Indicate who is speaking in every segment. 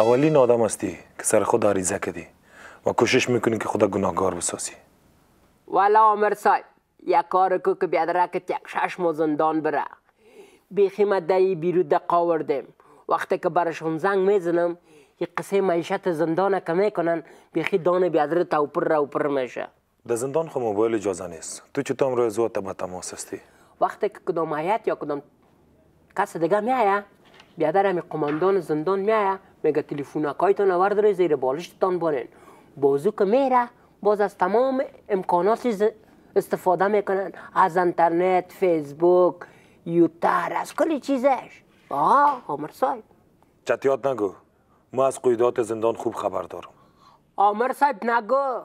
Speaker 1: اولین آدم هستی که سر خود عریضه کردی و کوشش میکنی که خدا گناهگار بسازی والا
Speaker 2: عمر صاحب یک کار کو که بیاد رکت یک شش مو زندان بره بیخی مدهی بیرو دقا وردیم وقتی که برشون زنگ میزنم یه قصه معیشت زندان که میکنن بیخی دانه بیادر تا
Speaker 1: اوپر را اوپر میشه در زندان خو موبایل اجازه نیست تو چطور امروز زود به تماس هستی
Speaker 2: وقتی که کدام حیات یا کدام کس دیگه میایه بیادر همی قماندان زندان میایه میگه تلفونکایتان آورد روی زیر بالشتتان بانین بازو که میره باز از تمام امکانات استفاده میکنن از انترنت، فیسبوک یوتر از کلی چیزش آه آمر صاحب
Speaker 1: چطیات نگو ما از قیدات زندان خوب خبر دارم
Speaker 2: آمر صاحب نگو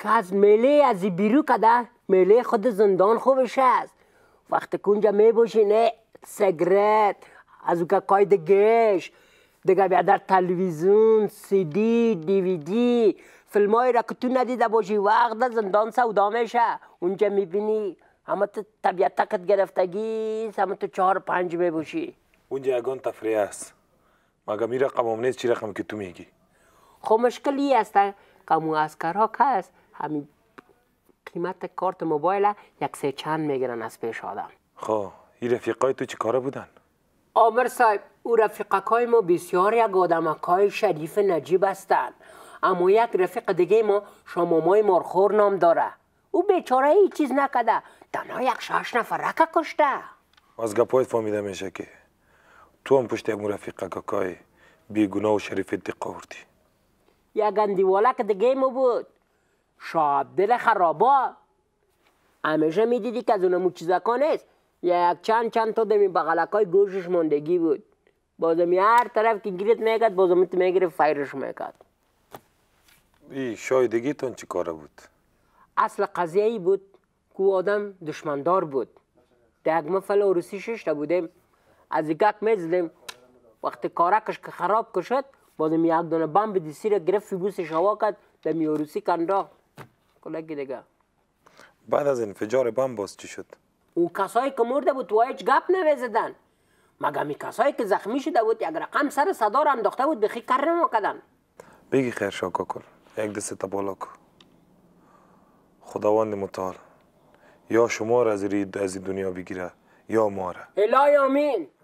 Speaker 2: که از میله از بیرو کده میله خود زندان خوبش است وقتی کنجا میبوشی نه سگرت از as o que coi تلویزون سی دی، دی وی دی فیلم هایی را که تو ندیده باشی وقت در زندان سودا میشه اونجا میبینی همه تو طبیعت تقت گرفتگی همه تو چهار پنج میبوشی
Speaker 1: اونجا اگان تفریح است مگه می رقم هم نیست چی رقم که تو میگی
Speaker 2: خب مشکلی است که مو اسکرها که هست همین قیمت کارت موبایل یک سه چند میگیرن از پیش آدم
Speaker 1: خب، این رفیقای تو چی کاره بودن؟
Speaker 2: آمر صاحب او های ما بسیار یک های شریف نجیب هستند اما یک رفیق دیگه ما شامامای مارخور نام داره او بیچاره هیچ چیز نکده تنها یک شش نفر کشته
Speaker 1: از گپایت فهمیده میشه که تو هم پشت یک رفیقکای های بیگناه و شریف دقاوردی
Speaker 2: یا یک اندیوالک دیگه ما بود شاب دل خرابا همیشه میدیدی که از اونمو چیزکا نیست یک چند چند تا دمی بغلک های گوشش ماندگی بود بازمی هر طرف که گیرت میکرد بازمی تو میگرفت فیرش میکرد
Speaker 1: ای شایدگی تان چی کاره بود؟
Speaker 2: اصل قضیه ای بود که آدم دشمندار بود در یک مفل روسی ششته بودیم از گک میزدیم وقتی کارکش که خراب کشد بازم یک دانه بمب دیسی را گرفت فیبوسش هوا کرد به میاروسی کنداخت کلکی دیگه
Speaker 1: بعد از انفجار بمب باز چی شد؟
Speaker 2: او کسایی که مرده بود تو هیچ گپ نمیزدن مگه می کسایی که زخمی شده بود یک رقم سر صدا رو انداخته بود بخی ما کردن
Speaker 1: بگی خیر شو کن یک دسته تا بالا خداوند متعال یا شما را از, این دنیا بگیره یا ما را
Speaker 2: الهی آمین